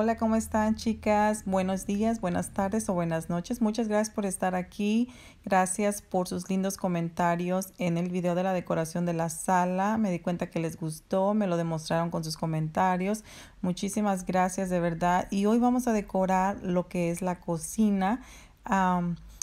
hola, ¿cómo están chicas? Buenos días, buenas tardes o buenas noches. Muchas gracias por estar aquí. Gracias por sus lindos comentarios en el video de la decoración de la sala. Me di cuenta que les gustó, me lo demostraron con sus comentarios. Muchísimas gracias de verdad. Y hoy vamos a decorar lo que es la cocina.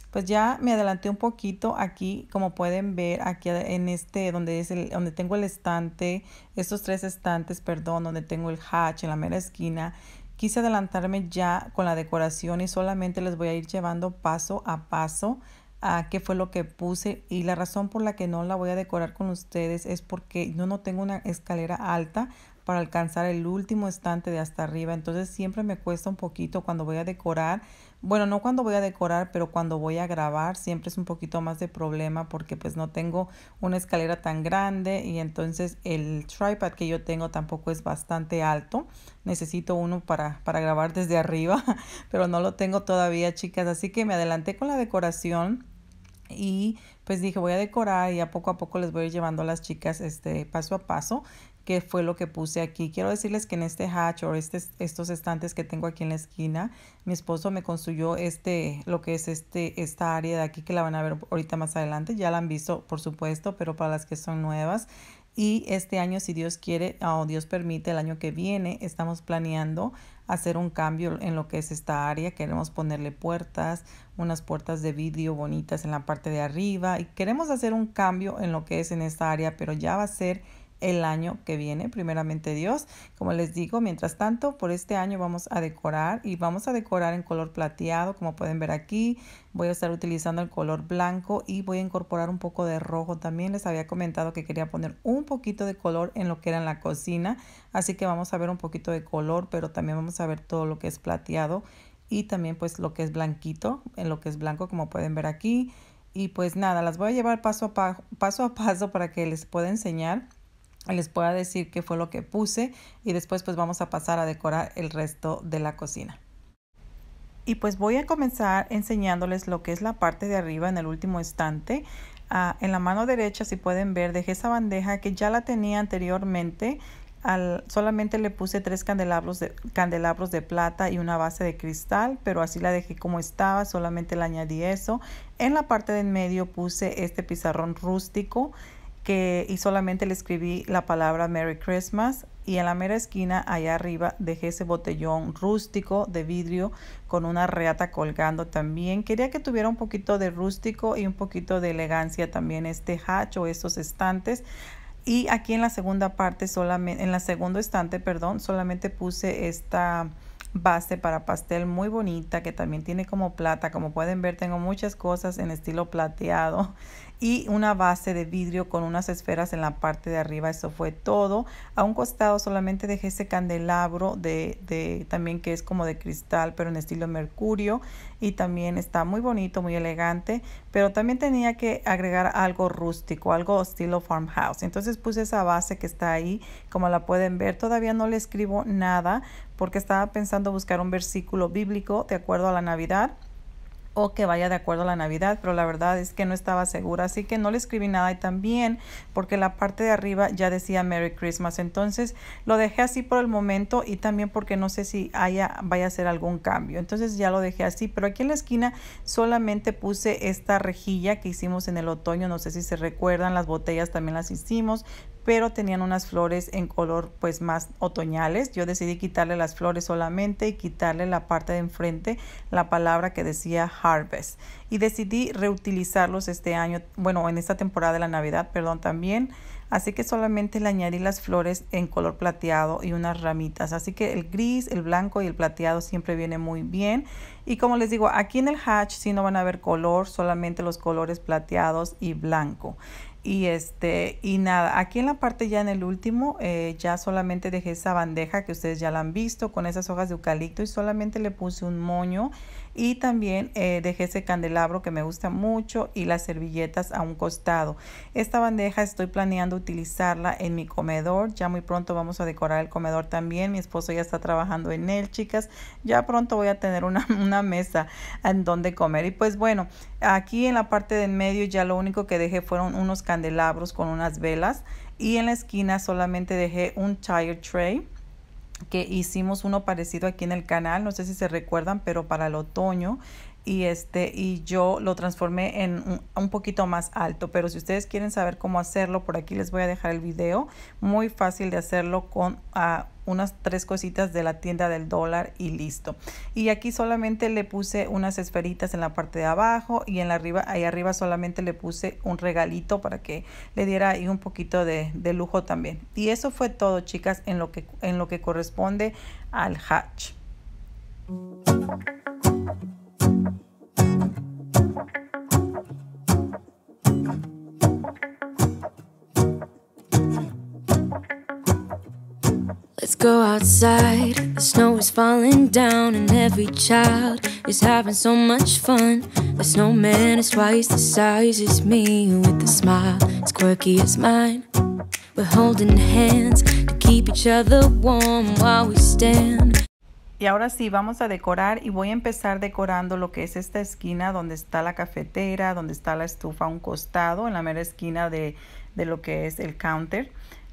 pues ya me adelanté un poquito aquí, como pueden ver, aquí en este, donde, es el, donde tengo el estante, estos tres estantes, perdón, donde tengo el hatch en la mera esquina. Quise adelantarme ya con la decoración y solamente les voy a ir llevando paso a paso a qué fue lo que puse y la razón por la que no la voy a decorar con ustedes es porque yo no tengo una escalera alta para alcanzar el último estante de hasta arriba entonces siempre me cuesta un poquito cuando voy a decorar bueno, no cuando voy a decorar, pero cuando voy a grabar siempre es un poquito más de problema porque pues no tengo una escalera tan grande y entonces el tripod que yo tengo tampoco es bastante alto. Necesito uno para, para grabar desde arriba, pero no lo tengo todavía, chicas. Así que me adelanté con la decoración y pues dije voy a decorar y a poco a poco les voy a ir llevando a las chicas este paso a paso que fue lo que puse aquí. Quiero decirles que en este hatch o este, estos estantes que tengo aquí en la esquina, mi esposo me construyó este, lo que es este, esta área de aquí que la van a ver ahorita más adelante. Ya la han visto, por supuesto, pero para las que son nuevas. Y este año, si Dios quiere, o Dios permite, el año que viene, estamos planeando hacer un cambio en lo que es esta área. Queremos ponerle puertas, unas puertas de vidrio bonitas en la parte de arriba. Y queremos hacer un cambio en lo que es en esta área, pero ya va a ser el año que viene, primeramente Dios. Como les digo, mientras tanto, por este año vamos a decorar y vamos a decorar en color plateado, como pueden ver aquí. Voy a estar utilizando el color blanco y voy a incorporar un poco de rojo. También les había comentado que quería poner un poquito de color en lo que era en la cocina. Así que vamos a ver un poquito de color, pero también vamos a ver todo lo que es plateado y también pues lo que es blanquito, en lo que es blanco, como pueden ver aquí. Y pues nada, las voy a llevar paso a, paso, a paso para que les pueda enseñar les pueda decir qué fue lo que puse y después pues vamos a pasar a decorar el resto de la cocina. Y pues voy a comenzar enseñándoles lo que es la parte de arriba en el último estante. Ah, en la mano derecha, si pueden ver, dejé esa bandeja que ya la tenía anteriormente. Al, solamente le puse tres candelabros de, candelabros de plata y una base de cristal, pero así la dejé como estaba, solamente le añadí eso. En la parte de en medio puse este pizarrón rústico que, y solamente le escribí la palabra Merry Christmas y en la mera esquina allá arriba dejé ese botellón rústico de vidrio con una reata colgando también. Quería que tuviera un poquito de rústico y un poquito de elegancia también este hatch o estos estantes. Y aquí en la segunda parte solamente en la segunda estante, perdón, solamente puse esta base para pastel muy bonita que también tiene como plata. Como pueden ver tengo muchas cosas en estilo plateado y una base de vidrio con unas esferas en la parte de arriba. Eso fue todo. A un costado solamente dejé ese candelabro de, también que es como de cristal pero en estilo mercurio y también está muy bonito, muy elegante. Pero también tenía que agregar algo rústico, algo estilo farmhouse. Entonces puse esa base que está ahí. Como la pueden ver todavía no le escribo nada porque estaba pensando buscar un versículo bíblico de acuerdo a la Navidad o que vaya de acuerdo a la Navidad, pero la verdad es que no estaba segura, así que no le escribí nada y también porque la parte de arriba ya decía Merry Christmas, entonces lo dejé así por el momento y también porque no sé si haya, vaya a hacer algún cambio, entonces ya lo dejé así, pero aquí en la esquina solamente puse esta rejilla que hicimos en el otoño, no sé si se recuerdan, las botellas también las hicimos, pero tenían unas flores en color pues más otoñales. Yo decidí quitarle las flores solamente y quitarle la parte de enfrente la palabra que decía harvest. Y decidí reutilizarlos este año, bueno, en esta temporada de la Navidad, perdón, también Así que solamente le añadí las flores en color plateado y unas ramitas. Así que el gris, el blanco y el plateado siempre viene muy bien. Y como les digo, aquí en el hatch sí no van a ver color, solamente los colores plateados y blanco. Y este, y nada, aquí en la parte ya en el último, eh, ya solamente dejé esa bandeja que ustedes ya la han visto con esas hojas de eucalipto y solamente le puse un moño y también eh, dejé ese candelabro que me gusta mucho y las servilletas a un costado. Esta bandeja estoy planeando utilizarla en mi comedor. Ya muy pronto vamos a decorar el comedor también. Mi esposo ya está trabajando en él, chicas. Ya pronto voy a tener una, una mesa en donde comer. Y pues bueno, aquí en la parte de en medio ya lo único que dejé fueron unos candelabros con unas velas. Y en la esquina solamente dejé un tire tray que hicimos uno parecido aquí en el canal, no sé si se recuerdan, pero para el otoño y este y yo lo transformé en un, poquito más alto pero si ustedes quieren saber cómo hacerlo por aquí les voy a dejar el video muy fácil de hacerlo con ah, unas tres cositas de la tienda del dólar y listo y aquí solamente le puse unas esferitas en la parte de abajo y en la arriba ahí arriba solamente le puse un regalito para que le diera ahí un poquito de, de lujo también y eso fue todo chicas en lo que en lo que corresponde al hatch Let's go outside. The snow is falling down, and every child is having so much fun. The snowman is twice the size as me, with a smile as quirky as mine. We're holding hands to keep each other warm while we stand Y ahora sí, vamos a decorar y voy a empezar decorando lo que es esta esquina donde está la cafetera, donde está la estufa a un costado, en la mera esquina de, lo que es el counter.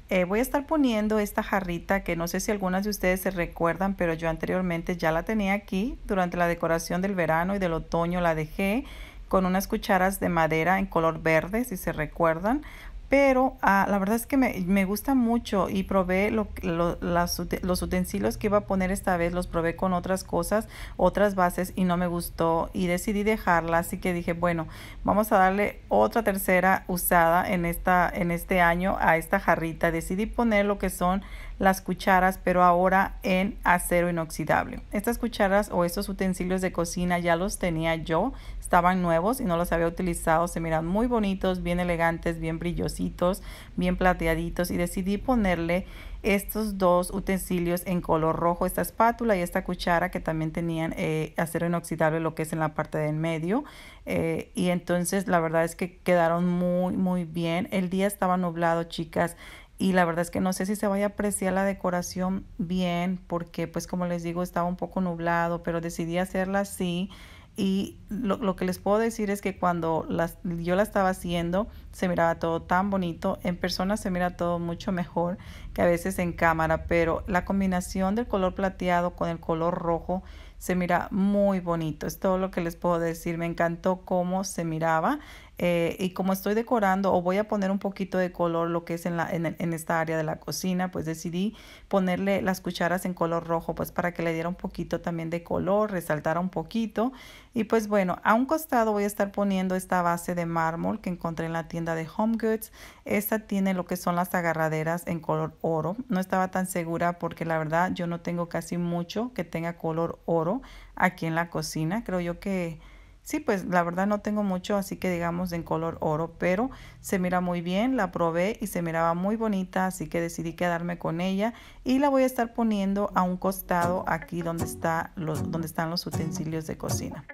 Eh, voy a estar poniendo esta jarrita que no sé si algunas de ustedes se recuerdan, pero yo anteriormente ya la tenía aquí. Durante la decoración del verano y del otoño la dejé con unas cucharas de madera en color verde, si se recuerdan pero ah, la verdad es que me, gusta mucho y probé lo, los utensilios que iba a poner esta vez, los probé con otras cosas, otras bases y no me gustó y decidí dejarla, así que dije, bueno, vamos a darle otra tercera usada en, esta, en este año a esta jarrita. Decidí poner lo que son las cucharas, pero ahora en acero inoxidable. Estas cucharas o estos utensilios de cocina ya los tenía yo, estaban nuevos y no los había utilizado, se miran muy bonitos, bien elegantes, bien brillositos, bien plateaditos y decidí ponerle estos dos utensilios en color rojo, esta espátula y esta cuchara que también tenían eh, acero inoxidable, lo que es en la parte del medio. Eh, y entonces la verdad es que quedaron muy, muy bien. El día estaba nublado, chicas y la verdad es que no sé si se vaya a apreciar la decoración bien porque pues como les digo estaba un poco nublado pero decidí hacerla así y lo, que les puedo decir es que cuando yo la estaba haciendo se miraba todo tan bonito en persona se mira todo mucho mejor que a veces en cámara pero la combinación del color plateado con el color rojo se mira muy bonito es todo lo que les puedo decir me encantó cómo se miraba eh, y como estoy decorando o voy a poner un poquito de color lo que es en, la, en, en, esta área de la cocina, pues decidí ponerle las cucharas en color rojo, pues para que le diera un poquito también de color, resaltara un poquito. Y pues bueno, a un costado voy a estar poniendo esta base de mármol que encontré en la tienda de Home Goods. Esta tiene lo que son las agarraderas en color oro. No estaba tan segura porque la verdad yo no tengo casi mucho que tenga color oro aquí en la cocina. Creo yo que Sí, pues la verdad no tengo mucho, así que digamos en color oro, pero se mira muy bien, la probé y se miraba muy bonita, así que decidí quedarme con ella y la voy a estar poniendo a un costado aquí donde, está los, donde están los utensilios de cocina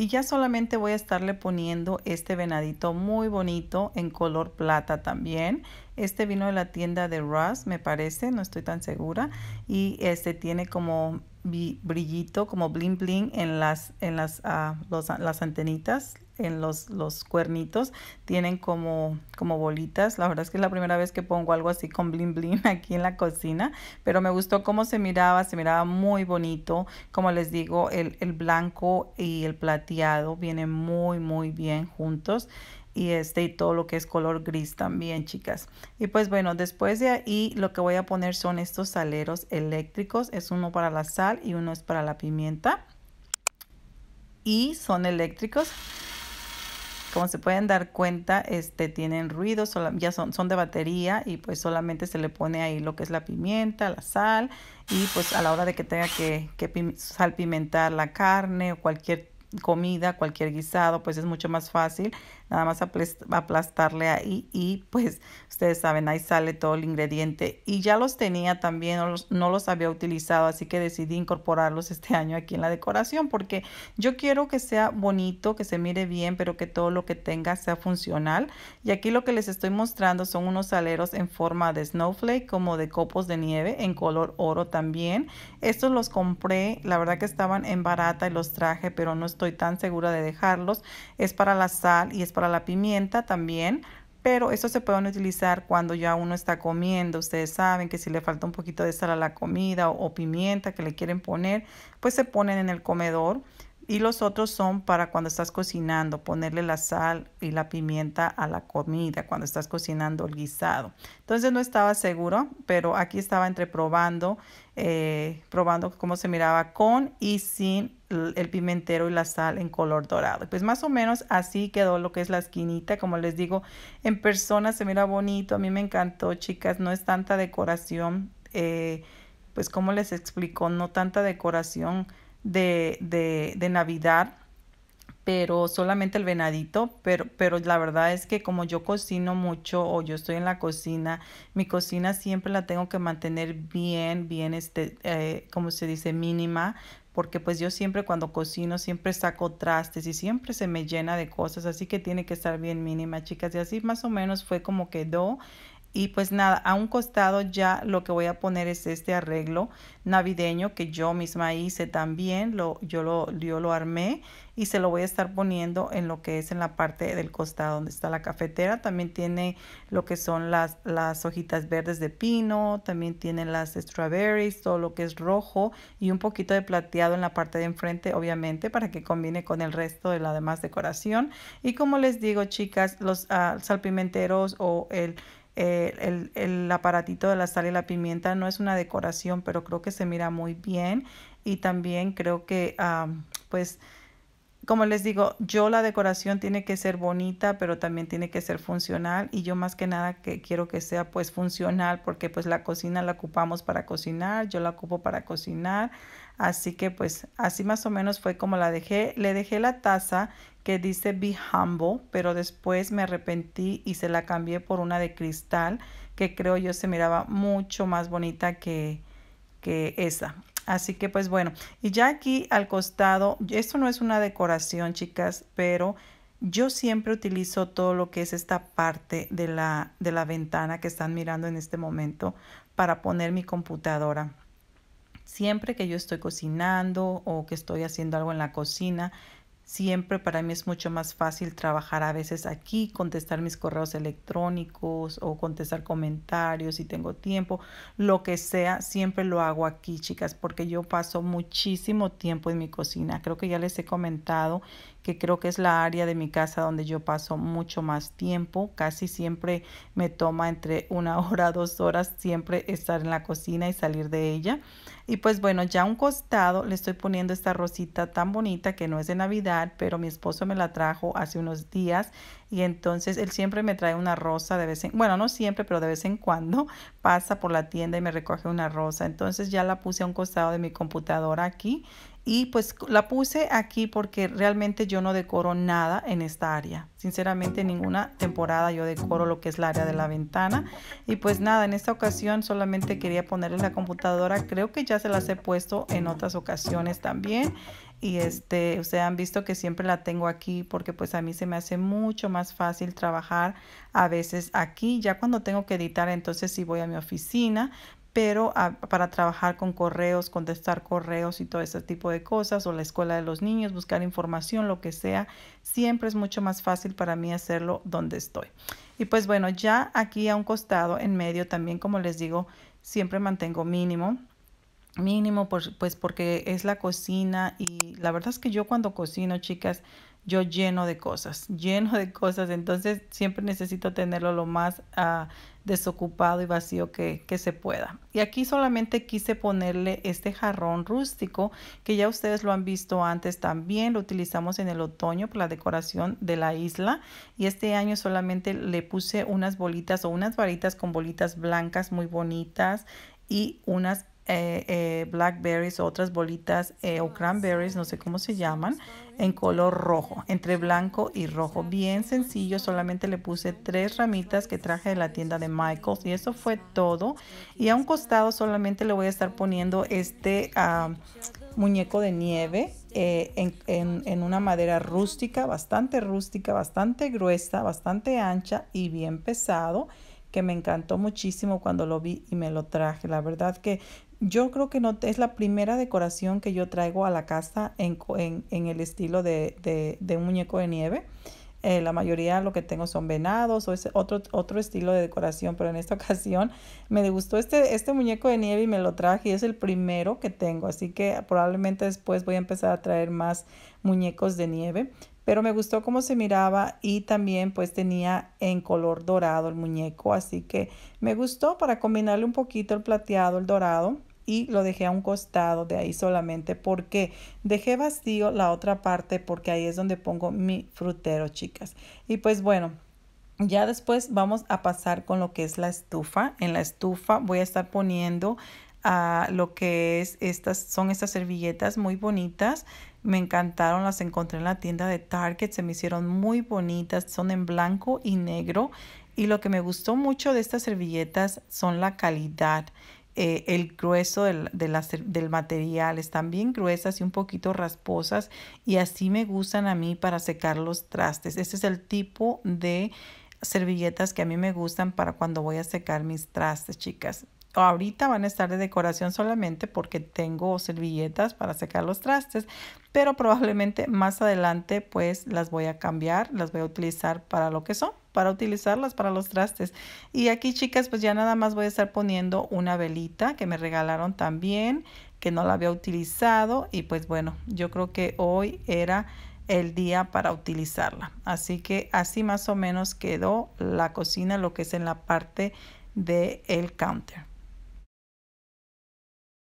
y ya solamente voy a estarle poniendo este venadito muy bonito en color plata también. Este vino de la tienda de Ross, me parece, no estoy tan segura. Y este tiene como brillito, como bling bling en las, en las, ah, las antenitas, en los, los cuernitos, tienen como, como bolitas. La verdad es que es la primera vez que pongo algo así con bling bling aquí en la cocina, pero me gustó cómo se miraba, se miraba muy bonito. Como les digo, el, el blanco y el plateado vienen muy, muy bien juntos y este y todo lo que es color gris también chicas y pues bueno después de ahí lo que voy a poner son estos saleros eléctricos es uno para la sal y uno es para la pimienta y son eléctricos como se pueden dar cuenta, este, tienen ruido, ya son, son de batería y pues solamente se le pone ahí lo que es la pimienta, la sal y pues a la hora de que tenga que, que salpimentar la carne o cualquier comida, cualquier guisado, pues es mucho más fácil, nada más aplastarle ahí y pues ustedes saben, ahí sale todo el ingrediente y ya los tenía también, no los, había utilizado, así que decidí incorporarlos este año aquí en la decoración porque yo quiero que sea bonito, que se mire bien, pero que todo lo que tenga sea funcional y aquí lo que les estoy mostrando son unos aleros en forma de snowflake como de copos de nieve en color oro también, estos los compré, la verdad que estaban en barata y los traje, pero no estoy tan segura de dejarlos. Es para la sal y es para la pimienta también pero estos se pueden utilizar cuando ya uno está comiendo. Ustedes saben que si le falta un poquito de sal a la comida o, pimienta que le quieren poner, pues se ponen en el comedor. Y los otros son para cuando estás cocinando, ponerle la sal y la pimienta a la comida cuando estás cocinando el guisado. Entonces no estaba seguro, pero aquí estaba entre probando eh, probando cómo se miraba con y sin el pimentero y la sal en color dorado. Pues más o menos así quedó lo que es la esquinita. Como les digo, en persona se mira bonito. A mí me encantó, chicas. No es tanta decoración. Eh, pues como les explico, no tanta decoración de, de Navidad pero solamente el venadito, pero, pero la verdad es que como yo cocino mucho o yo estoy en la cocina, mi cocina siempre la tengo que mantener bien, bien, este, eh, como se dice, mínima, porque pues yo siempre cuando cocino siempre saco trastes y siempre se me llena de cosas, así que tiene que estar bien mínima, chicas, y así más o menos fue como quedó. Y pues nada, a un costado ya lo que voy a poner es este arreglo navideño que yo misma hice también, lo, yo, lo, lo armé y se lo voy a estar poniendo en lo que es en la parte del costado donde está la cafetera. También tiene lo que son las, las hojitas verdes de pino, también tiene las strawberries, todo lo que es rojo y un poquito de plateado en la parte de enfrente, obviamente, para que combine con el resto de la demás decoración. Y como les digo, chicas, los ah, salpimenteros o el eh, el, aparatito de la sal y la pimienta no es una decoración, pero creo que se mira muy bien y también creo que pues como les digo, yo la decoración tiene que ser bonita, pero también tiene que ser funcional y yo más que nada que quiero que sea pues funcional porque pues la cocina la ocupamos para cocinar, yo la ocupo para cocinar. Así que pues así más o menos fue como la dejé. Le dejé la taza que dice Be Humble, pero después me arrepentí y se la cambié por una de cristal que creo yo se miraba mucho más bonita que, esa. Así que pues bueno, y ya aquí al costado, esto no es una decoración chicas, pero yo siempre utilizo todo lo que es esta parte de la, de la ventana que están mirando en este momento para poner mi computadora. Siempre que yo estoy cocinando o que estoy haciendo algo en la cocina, siempre para mí es mucho más fácil trabajar a veces aquí, contestar mis correos electrónicos o contestar comentarios si tengo tiempo, lo que sea, siempre lo hago aquí, chicas, porque yo paso muchísimo tiempo en mi cocina. Creo que ya les he comentado que creo que es la área de mi casa donde yo paso mucho más tiempo. Casi siempre me toma entre una hora, dos horas, siempre estar en la cocina y salir de ella. Y pues bueno, ya a un costado le estoy poniendo esta rosita tan bonita que no es de Navidad, pero mi esposo me la trajo hace unos días y entonces él siempre me trae una rosa de vez en, bueno, no siempre, pero de vez en cuando pasa por la tienda y me recoge una rosa. Entonces ya la puse a un costado de mi computadora aquí y pues la puse aquí porque realmente yo no decoro nada en esta área. Sinceramente ninguna temporada yo decoro lo que es la área de la ventana. Y pues nada, en esta ocasión solamente quería ponerles la computadora. Creo que ya se las he puesto en otras ocasiones también y este ustedes han visto que siempre la tengo aquí porque pues a mí se me hace mucho más fácil trabajar a veces aquí ya cuando tengo que editar entonces sí voy a mi oficina pero ah, para trabajar con correos, contestar correos y todo ese tipo de cosas, o la escuela de los niños, buscar información, lo que sea, siempre es mucho más fácil para mí hacerlo donde estoy. Y pues bueno, ya aquí a un costado, en medio, también como les digo, siempre mantengo mínimo. Mínimo, pues porque es la cocina y la verdad es que yo cuando cocino, chicas, yo lleno de cosas, lleno de cosas. Entonces siempre necesito tenerlo lo más ah, desocupado y vacío que, que, se pueda. Y aquí solamente quise ponerle este jarrón rústico que ya ustedes lo han visto antes también. Lo utilizamos en el otoño para la decoración de la isla. Y este año solamente le puse unas bolitas o unas varitas con bolitas blancas muy bonitas y unas eh, eh, blackberries o blackberries, otras bolitas eh, o cranberries, no sé cómo se llaman, en color rojo, entre blanco y rojo. Bien sencillo, solamente le puse tres ramitas que traje de la tienda de Michaels y eso fue todo. Y a un costado solamente le voy a estar poniendo este ah, muñeco de nieve en, en, una madera rústica, bastante rústica, bastante gruesa, bastante ancha y bien pesado que me encantó muchísimo cuando lo vi y me lo traje. La verdad que yo creo que no es la primera decoración que yo traigo a la casa en, el estilo de, un muñeco de nieve. Eh, la mayoría lo que tengo son venados o es otro, otro estilo de decoración, pero en esta ocasión me gustó este, este muñeco de nieve y me lo traje y es el primero que tengo, así que probablemente después voy a empezar a traer más muñecos de nieve, pero me gustó cómo se miraba y también pues tenía en color dorado el muñeco, así que me gustó para combinarle un poquito el plateado, el dorado y lo dejé a un costado de ahí solamente porque dejé vacío la otra parte porque ahí es donde pongo mi frutero, chicas. Y pues bueno, ya después vamos a pasar con lo que es la estufa. En la estufa voy a estar poniendo a ah, lo que es estas, son estas servilletas muy bonitas. Me encantaron, las encontré en la tienda de Target, se me hicieron muy bonitas, son en blanco y negro. Y lo que me gustó mucho de estas servilletas son la calidad. Eh, el grueso del, del material, están bien gruesas y un poquito rasposas y así me gustan a mí para secar los trastes. Este es el tipo de servilletas que a mí me gustan para cuando voy a secar mis trastes, chicas. Ahorita van a estar de decoración solamente porque tengo servilletas para secar los trastes, pero probablemente más adelante pues las voy a cambiar, las voy a utilizar para lo que son para utilizarlas para los trastes. Y aquí, chicas, pues ya nada más voy a estar poniendo una velita que me regalaron también, que no la había utilizado. Y pues bueno, yo creo que hoy era el día para utilizarla. Así que así más o menos quedó la cocina, lo que es en la parte del el counter.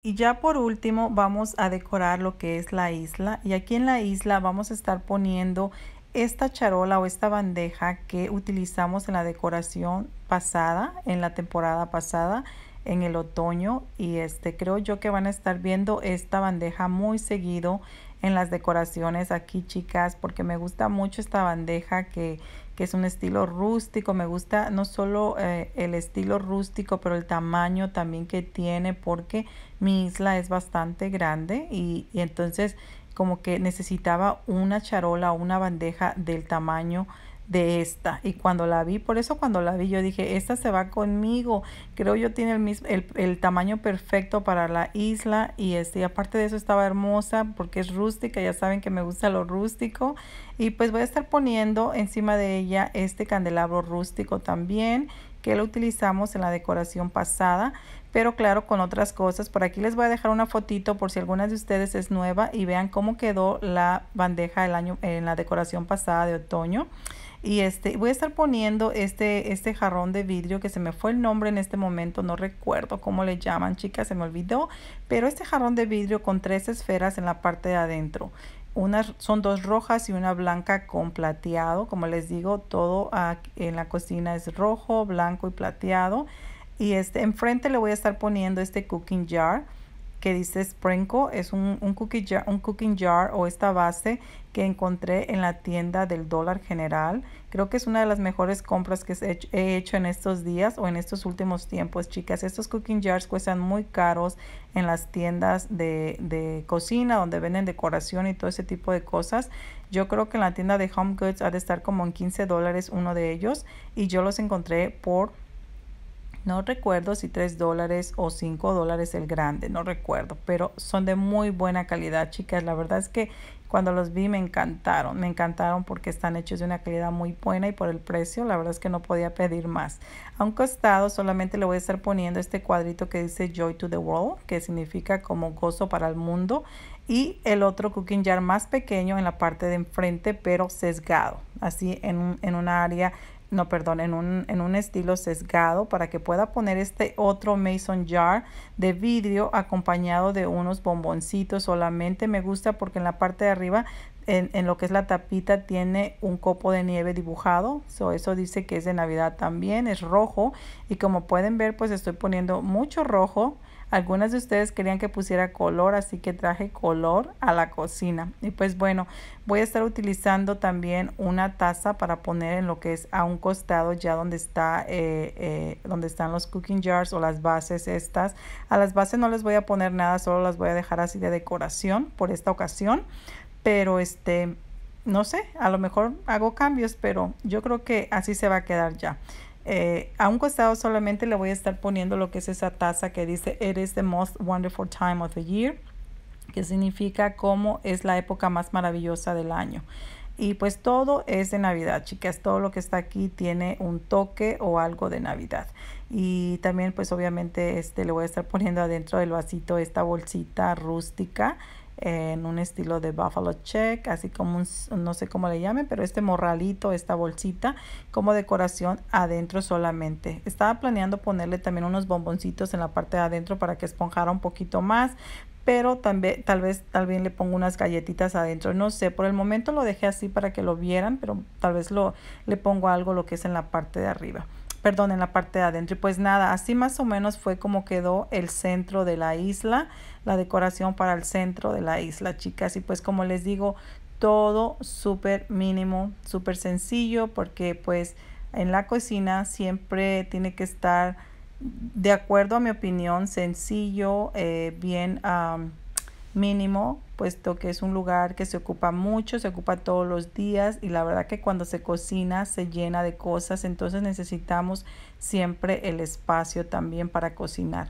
Y ya por último vamos a decorar lo que es la isla y aquí en la isla vamos a estar poniendo esta charola o esta bandeja que utilizamos en la decoración pasada, en la temporada pasada, en el otoño y este creo yo que van a estar viendo esta bandeja muy seguido en las decoraciones aquí chicas porque me gusta mucho esta bandeja que, que es un estilo rústico me gusta no solo eh, el estilo rústico pero el tamaño también que tiene porque mi isla es bastante grande y entonces como que necesitaba una charola o una bandeja del tamaño de esta y cuando la vi por eso cuando la vi yo dije esta se va conmigo creo yo tiene el mismo el, el, tamaño perfecto para la isla y este y aparte de eso estaba hermosa porque es rústica ya saben que me gusta lo rústico y pues voy a estar poniendo encima de ella este candelabro rústico también que lo utilizamos en la decoración pasada pero claro con otras cosas. Por aquí les voy a dejar una fotito por si alguna de ustedes es nueva y vean cómo quedó la bandeja el año, eh, en la decoración pasada de otoño. Y este, voy a estar poniendo este, este jarrón de vidrio que se me fue el nombre en este momento, no recuerdo cómo le llaman, chicas, se me olvidó. Pero este jarrón de vidrio con tres esferas en la parte de adentro. Unas son dos rojas y una blanca con plateado. Como les digo, todo en la cocina es rojo, blanco y plateado y este enfrente le voy a estar poniendo este cooking jar que dice Sprenco, es un, un, cookie un cooking jar o esta base que encontré en la tienda del dólar general. Creo que es una de las mejores compras que he hecho en estos días o en estos últimos tiempos, chicas. Estos cooking jars cuestan muy caros en las tiendas de, de cocina, donde venden decoración y todo ese tipo de cosas. Yo creo que en la tienda de Home Goods ha de estar como en 15 dólares uno de ellos y yo los encontré por no recuerdo si 3 dólares o 5 dólares el grande, no recuerdo, pero son de muy buena calidad, chicas. La verdad es que cuando los vi me encantaron, me encantaron porque están hechos de una calidad muy buena y por el precio, la verdad es que no podía pedir más. A un costado solamente le voy a estar poniendo este cuadrito que dice Joy to the World, que significa como gozo para el mundo, y el otro cooking jar más pequeño en la parte de enfrente, pero sesgado, así en, en un área no, perdón, en un, en un estilo sesgado para que pueda poner este otro mason jar de vidrio acompañado de unos bomboncitos solamente. Me gusta porque en la parte de arriba en, en, lo que es la tapita tiene un copo de nieve dibujado. So, eso dice que es de Navidad también, es rojo. Y como pueden ver, pues estoy poniendo mucho rojo. Algunas de ustedes querían que pusiera color, así que traje color a la cocina. Y pues bueno, voy a estar utilizando también una taza para poner en lo que es a un costado ya donde, está, eh, eh, donde están los cooking jars o las bases estas. A las bases no les voy a poner nada, solo las voy a dejar así de decoración por esta ocasión. Pero este no sé, a lo mejor hago cambios, pero yo creo que así se va a quedar ya. Eh, a un costado solamente le voy a estar poniendo lo que es esa taza que dice It is the most wonderful time of the year, que significa como es la época más maravillosa del año. Y pues todo es de Navidad, chicas. Todo lo que está aquí tiene un toque o algo de Navidad. Y también pues obviamente este, le voy a estar poniendo adentro del vasito esta bolsita rústica en un estilo de buffalo check, así como un, no sé cómo le llamen, pero este morralito, esta bolsita como decoración adentro solamente. Estaba planeando ponerle también unos bomboncitos en la parte de adentro para que esponjara un poquito más, pero también, tal vez también le pongo unas galletitas adentro, no sé, por el momento lo dejé así para que lo vieran, pero tal vez lo, le pongo algo lo que es en la parte de arriba perdón, en la parte de adentro. Y pues nada, así más o menos fue como quedó el centro de la isla, la decoración para el centro de la isla, chicas. Y pues como les digo, todo súper mínimo, súper sencillo, porque pues en la cocina siempre tiene que estar, de acuerdo a mi opinión, sencillo, eh, bien mínimo, puesto que es un lugar que se ocupa mucho, se ocupa todos los días y la verdad que cuando se cocina se llena de cosas, entonces necesitamos siempre el espacio también para cocinar.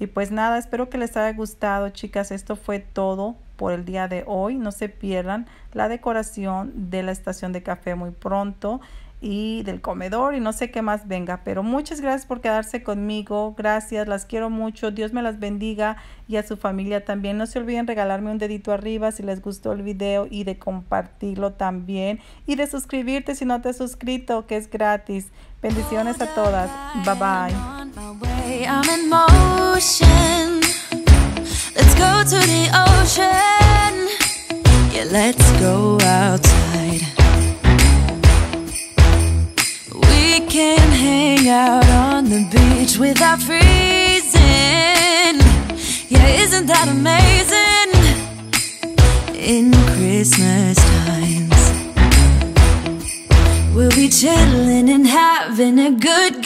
Y pues nada, espero que les haya gustado, chicas. Esto fue todo por el día de hoy. No se pierdan la decoración de la estación de café muy pronto y del comedor y no sé qué más venga. Pero muchas gracias por quedarse conmigo. Gracias, las quiero mucho. Dios me las bendiga y a su familia también. No se olviden regalarme un dedito arriba si les gustó el video y de compartirlo también. Y de suscribirte si no te has suscrito, que es gratis. Bendiciones a todas. Bye bye. hang out on the beach without freezing. Yeah, isn't that amazing? In Christmas times, we'll be chilling and having a good